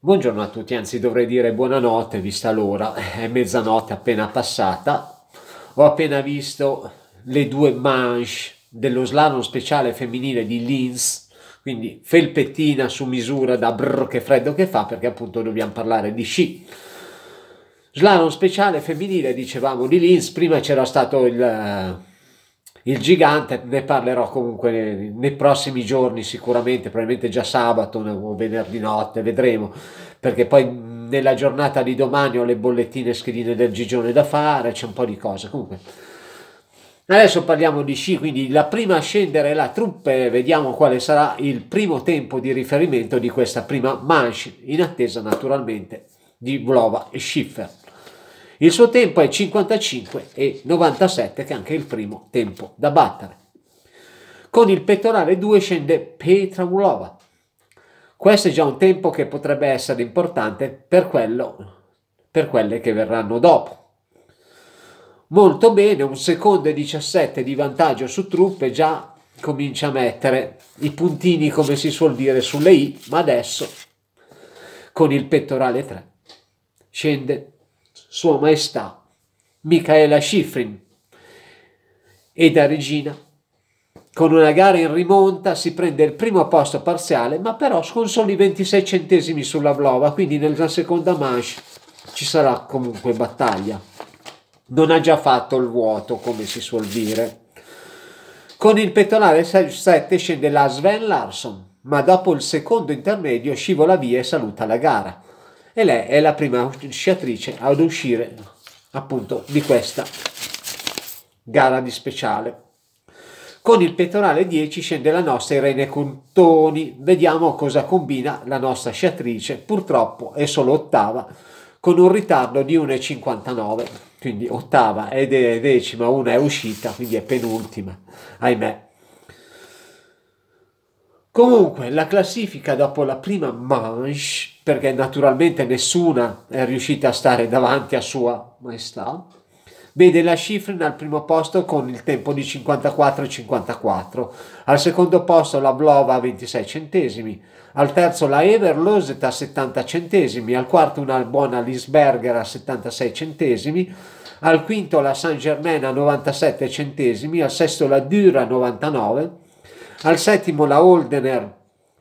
Buongiorno a tutti, anzi dovrei dire buonanotte vista l'ora, è mezzanotte appena passata. Ho appena visto le due manche dello slalom speciale femminile di Linz, quindi felpettina su misura da brrr che freddo che fa perché appunto dobbiamo parlare di sci. Slalom speciale femminile, dicevamo, di Linz, prima c'era stato il il gigante ne parlerò comunque nei, nei, prossimi giorni sicuramente probabilmente già sabato o venerdì notte vedremo perché poi nella giornata di domani ho le bollettine schedine del gigione da fare c'è un po' di cose comunque adesso parliamo di sci quindi la prima a scendere la truppe vediamo quale sarà il primo tempo di riferimento di questa prima manche in attesa naturalmente di Vlova e Schiffer il suo tempo è 55 e 97 che è anche il primo tempo da battere. Con il pettorale 2 scende Petra Ulova. Questo è già un tempo che potrebbe essere importante per, quello, per quelle che verranno dopo. Molto bene, un secondo e 17 di vantaggio su truppe già comincia a mettere i puntini come si suol dire sulle i, ma adesso con il pettorale 3 scende sua Maestà Michaela Schifrin. E da regina, con una gara in rimonta, si prende il primo posto parziale, ma però con soli 26 centesimi sulla Vlova, quindi nella seconda manche ci sarà comunque battaglia. Non ha già fatto il vuoto, come si suol dire. Con il pettonale 7 scende la Sven Larsson, ma dopo il secondo intermedio scivola via e saluta la gara e lei è la prima sciatrice ad uscire appunto di questa gara di speciale. Con il pettorale 10 scende la nostra Irene Contoni, vediamo cosa combina la nostra sciatrice, purtroppo è solo ottava con un ritardo di 1,59, quindi ottava ed è decima, una è uscita, quindi è penultima, ahimè. Comunque, la classifica dopo la prima manche, perché naturalmente nessuna è riuscita a stare davanti a Sua Maestà, vede la Schifrin al primo posto con il tempo di 54,54, al secondo posto la Blova a 26 centesimi, al terzo la Everloset a 70 centesimi, al quarto una buona Lisberger a 76 centesimi, al quinto la Saint Germain a 97 centesimi, al sesto la Dura a 99 al settimo la Oldener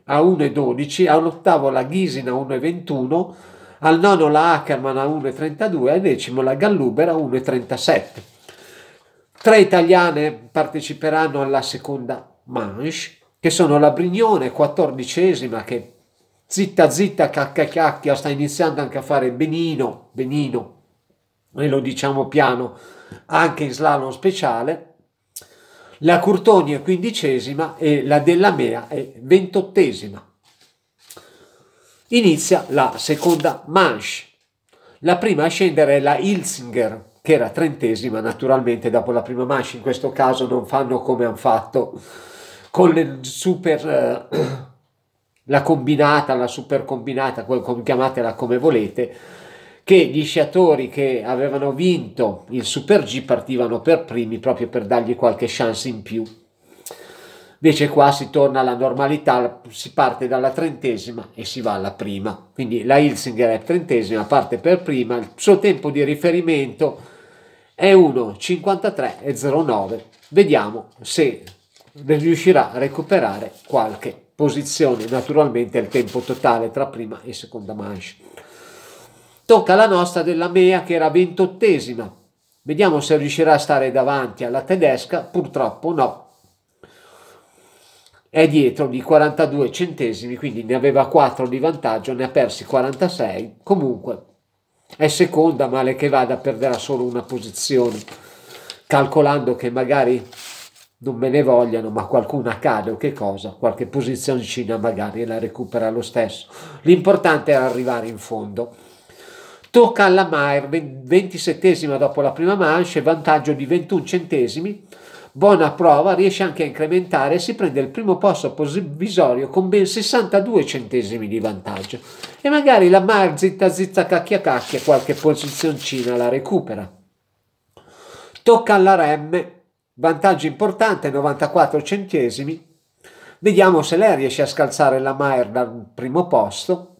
a 1,12, all'ottavo la Ghisin a 1,21, al nono la Ackermann a 1,32, al decimo la Gallubera a 1,37. Tre italiane parteciperanno alla seconda manche, che sono la Brignone, quattordicesima, che zitta zitta cacca cacchia sta iniziando anche a fare benino, benino, e lo diciamo piano, anche in slalom speciale, la Curtoni è quindicesima e la Dellamea è ventottesima. Inizia la seconda manche. La prima a scendere è la Ilzinger, che era trentesima naturalmente dopo la prima manche. In questo caso non fanno come hanno fatto con le super... Eh, la combinata, la super combinata, chiamatela come volete, che gli sciatori che avevano vinto il Super G partivano per primi proprio per dargli qualche chance in più. Invece qua si torna alla normalità, si parte dalla trentesima e si va alla prima. Quindi la Hilsinger è trentesima, parte per prima, il suo tempo di riferimento è 1.53.09. Vediamo se riuscirà a recuperare qualche posizione, naturalmente il tempo totale tra prima e seconda manche. Tocca la nostra della Mea che era ventottesima. Vediamo se riuscirà a stare davanti alla tedesca, purtroppo no. È dietro di 42 centesimi, quindi ne aveva 4 di vantaggio, ne ha persi 46. Comunque è seconda, male che vada, perderà solo una posizione, calcolando che magari non me ne vogliano, ma qualcuna cade o che cosa, qualche posizioncina magari la recupera lo stesso. L'importante è arrivare in fondo. Tocca alla Maer, 27 dopo la prima manche, vantaggio di 21 centesimi. Buona prova, riesce anche a incrementare si prende il primo posto provvisorio con ben 62 centesimi di vantaggio. E magari la Maer zitta zitta cacchia cacchia qualche posizioncina la recupera. Tocca alla Rem, vantaggio importante, 94 centesimi. Vediamo se lei riesce a scalzare la Maer dal primo posto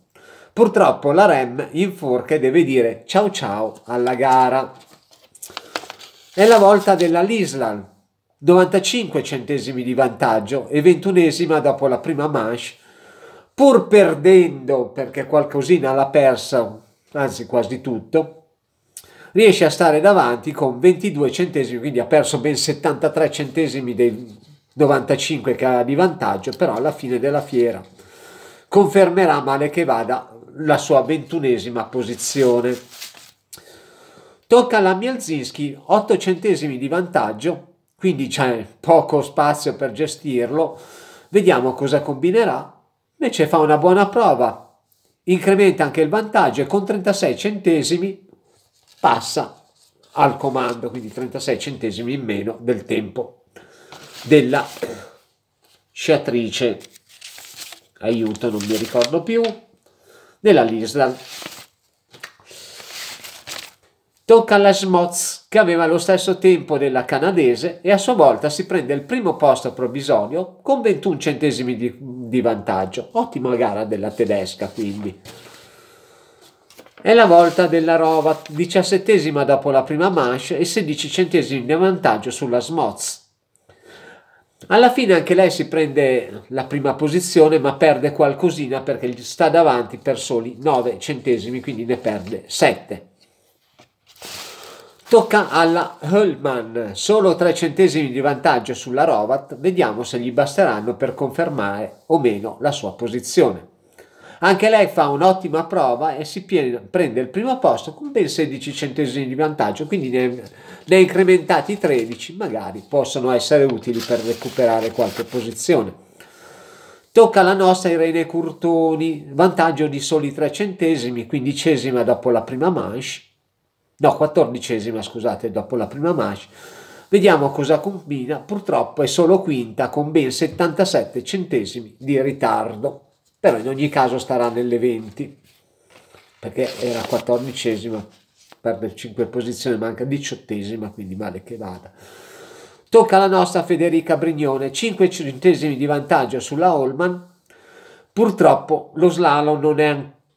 Purtroppo la Rem in e deve dire ciao ciao alla gara. È la volta della Lislan, 95 centesimi di vantaggio e ventunesima dopo la prima manche, pur perdendo perché qualcosina l'ha persa, anzi quasi tutto, riesce a stare davanti con 22 centesimi, quindi ha perso ben 73 centesimi dei 95 che ha di vantaggio, però alla fine della fiera confermerà male che vada la sua ventunesima posizione. Tocca alla Mielzinski 8 centesimi di vantaggio, quindi c'è poco spazio per gestirlo. Vediamo cosa combinerà. Invece fa una buona prova, incrementa anche il vantaggio e con 36 centesimi passa al comando, quindi 36 centesimi in meno del tempo della sciatrice. Aiuto, non mi ricordo più della Lisdal. Tocca alla Smoz, che aveva lo stesso tempo della canadese e a sua volta si prende il primo posto provvisorio con 21 centesimi di, di vantaggio. Ottima gara della tedesca, quindi. È la volta della Rovat, diciassettesima dopo la prima manche e 16 centesimi di vantaggio sulla Smoz. Alla fine anche lei si prende la prima posizione ma perde qualcosina perché gli sta davanti per soli 9 centesimi, quindi ne perde 7. Tocca alla Hullman, solo 3 centesimi di vantaggio sulla Rovat, vediamo se gli basteranno per confermare o meno la sua posizione. Anche lei fa un'ottima prova e si prende il primo posto con ben 16 centesimi di vantaggio, quindi ne, ne incrementati 13 magari possono essere utili per recuperare qualche posizione. Tocca alla nostra Irene Curtoni, vantaggio di soli 3 centesimi, quindicesima dopo la prima manche, no, quattordicesima scusate, dopo la prima manche. Vediamo cosa combina, purtroppo è solo quinta con ben 77 centesimi di ritardo però in ogni caso starà nelle 20 perché era quattordicesima, perde 5 posizioni, manca diciottesima, quindi male che vada. Tocca alla nostra Federica Brignone, 5 centesimi di vantaggio sulla Holman. Purtroppo lo slalom non è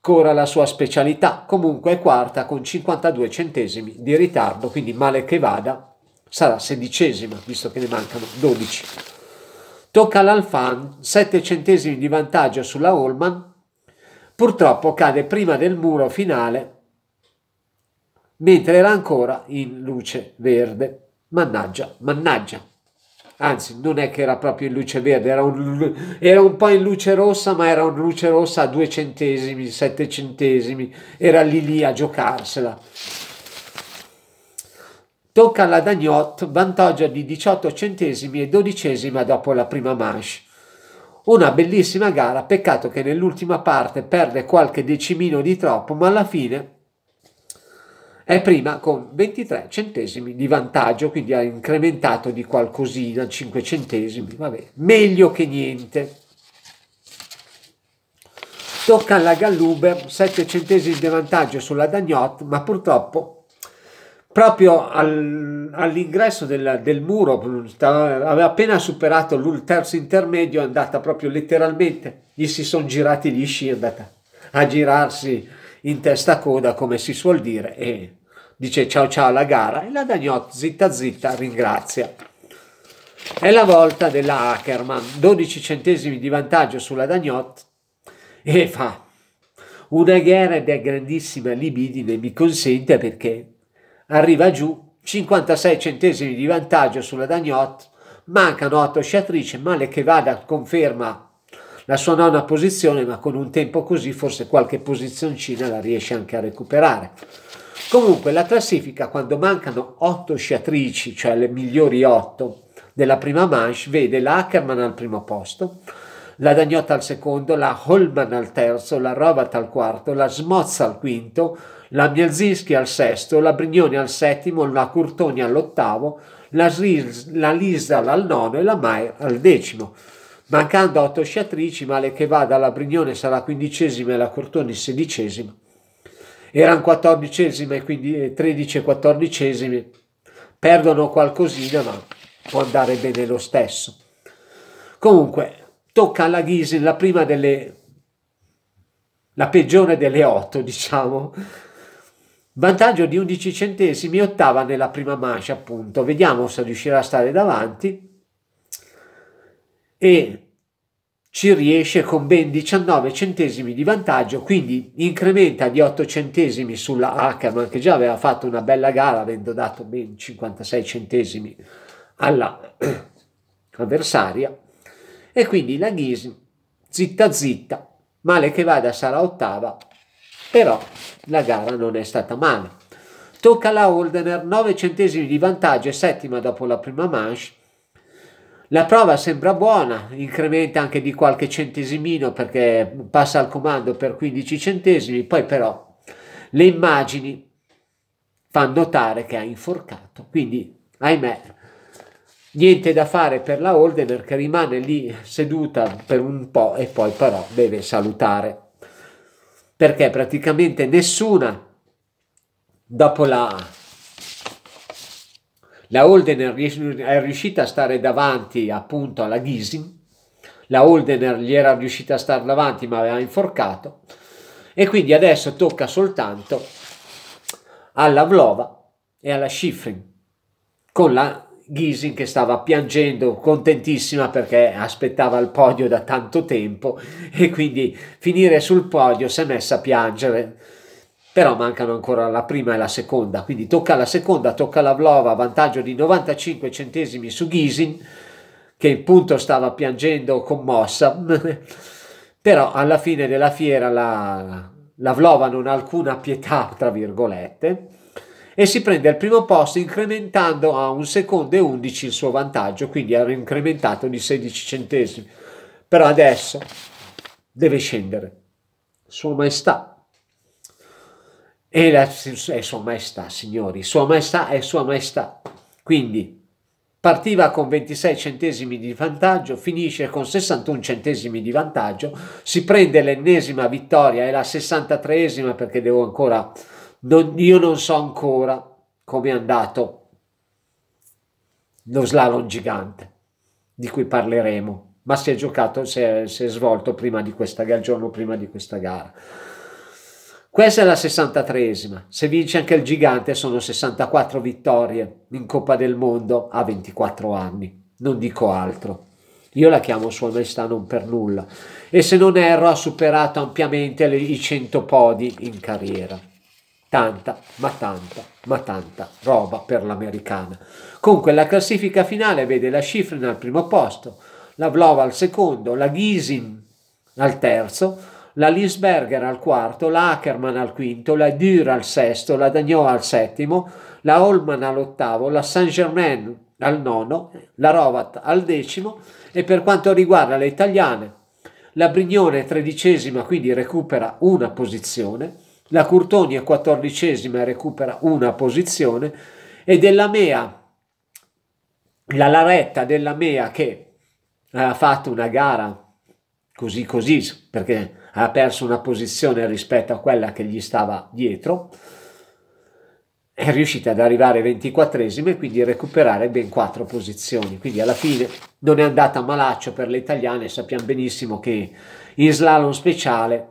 ancora la sua specialità, comunque è quarta con 52 centesimi di ritardo, quindi male che vada sarà sedicesima, visto che ne mancano 12. Tocca all'Alfan, 7 centesimi di vantaggio sulla Holman, purtroppo cade prima del muro finale, mentre era ancora in luce verde. Mannaggia, mannaggia. Anzi, non è che era proprio in luce verde, era un, era un po' in luce rossa, ma era un luce rossa a 2 centesimi, 7 centesimi, era lì lì a giocarsela. Tocca alla Dagnot, vantaggio di 18 centesimi e dodicesima dopo la prima manche. Una bellissima gara, peccato che nell'ultima parte perde qualche decimino di troppo, ma alla fine è prima con 23 centesimi di vantaggio, quindi ha incrementato di qualcosina, 5 centesimi, vabbè, meglio che niente. Tocca alla Galluber, 7 centesimi di vantaggio sulla Dagnot, ma purtroppo proprio al, all'ingresso del, del muro, aveva appena superato il terzo intermedio, è andata proprio letteralmente, gli si sono girati gli sci, è andata a girarsi in testa a coda, come si suol dire, e dice ciao ciao alla gara, e la Dagnot zitta zitta ringrazia. È la volta della Ackerman, 12 centesimi di vantaggio sulla Dagnot, e fa una guerra da grandissima libidine mi consente perché arriva giù, 56 centesimi di vantaggio sulla Dagnot, mancano 8 sciatrici, male che vada conferma la sua nona posizione, ma con un tempo così forse qualche posizioncina la riesce anche a recuperare. Comunque la classifica quando mancano 8 sciatrici, cioè le migliori 8 della prima manche, vede la Ackerman al primo posto, la Dagnotta al secondo, la Holman al terzo, la Robat al quarto, la Smozza al quinto, la Bielzinski al sesto, la Brignoni al settimo, la Curtoni all'ottavo, la, Sris, la Lisdal al nono e la Maier al decimo. Mancando otto sciatrici, male che vada, la Brignone sarà quindicesima e la Curtoni sedicesima. Erano quattordicesima e quindi eh, tredici e quattordicesimi. Perdono qualcosina, ma può andare bene lo stesso. Comunque, tocca alla Ghisin la prima delle la peggiore delle otto, diciamo, Vantaggio di 11 centesimi, ottava nella prima mancia, appunto. Vediamo se riuscirà a stare davanti. E ci riesce con ben 19 centesimi di vantaggio, quindi incrementa di 8 centesimi sulla Ackerman che già aveva fatto una bella gara avendo dato ben 56 centesimi alla avversaria e quindi la Ghisi zitta zitta, male che vada sarà ottava però la gara non è stata male. Tocca alla Holdener 9 centesimi di vantaggio e settima dopo la prima manche. La prova sembra buona, incrementa anche di qualche centesimino perché passa al comando per 15 centesimi, poi però le immagini fanno notare che ha inforcato, quindi ahimè niente da fare per la Holdener che rimane lì seduta per un po' e poi però deve salutare perché praticamente nessuna dopo la la Holdener è riuscita a stare davanti appunto alla Ghisin, la Holdener gli era riuscita a stare davanti ma aveva inforcato e quindi adesso tocca soltanto alla Vlova e alla Schifrin con la Ghisin che stava piangendo, contentissima perché aspettava il podio da tanto tempo e quindi finire sul podio si è messa a piangere. Però mancano ancora la prima e la seconda, quindi tocca la seconda, tocca la Vlova, vantaggio di 95 centesimi su Ghisin che in punto stava piangendo commossa. Però alla fine della fiera la, la Vlova non ha alcuna pietà, tra virgolette, e si prende al primo posto incrementando a un secondo e 11 il suo vantaggio, quindi era incrementato di 16 centesimi. Però adesso deve scendere. Sua Maestà. E la, è Sua Maestà, signori, Sua Maestà è Sua Maestà. Quindi Partiva con 26 centesimi di vantaggio, finisce con 61 centesimi di vantaggio, si prende l'ennesima vittoria, è la 63esima perché devo ancora non, io non so ancora come è andato lo slalom gigante di cui parleremo ma si è giocato, si è, si è svolto prima di questa, il giorno prima di questa gara. Questa è la 63esima, se vince anche il gigante sono 64 vittorie in Coppa del Mondo a 24 anni, non dico altro. Io la chiamo sua maestà non per nulla e se non erro ha superato ampiamente le, i 100 podi in carriera tanta, ma tanta, ma tanta roba per l'americana. Comunque la classifica finale vede la Schifrin al primo posto, la Vlova al secondo, la Ghisin al terzo, la Lisberger al quarto, la Ackermann al quinto, la Dürer al sesto, la Dagnò al settimo, la Holman all'ottavo, la Saint-Germain al nono, la Rovat al decimo e per quanto riguarda le italiane, la Brignone tredicesima, quindi recupera una posizione, la Curtonia quattordicesima recupera una posizione e della Mea, la Laretta della Mea che ha fatto una gara così così perché ha perso una posizione rispetto a quella che gli stava dietro, è riuscita ad arrivare 24esima e quindi recuperare ben quattro posizioni. Quindi alla fine non è andata a malaccio per le italiane, sappiamo benissimo che in slalom speciale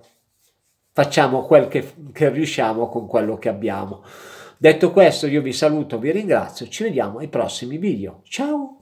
facciamo quel che, che riusciamo con quello che abbiamo. Detto questo io vi saluto, vi ringrazio, ci vediamo ai prossimi video. Ciao!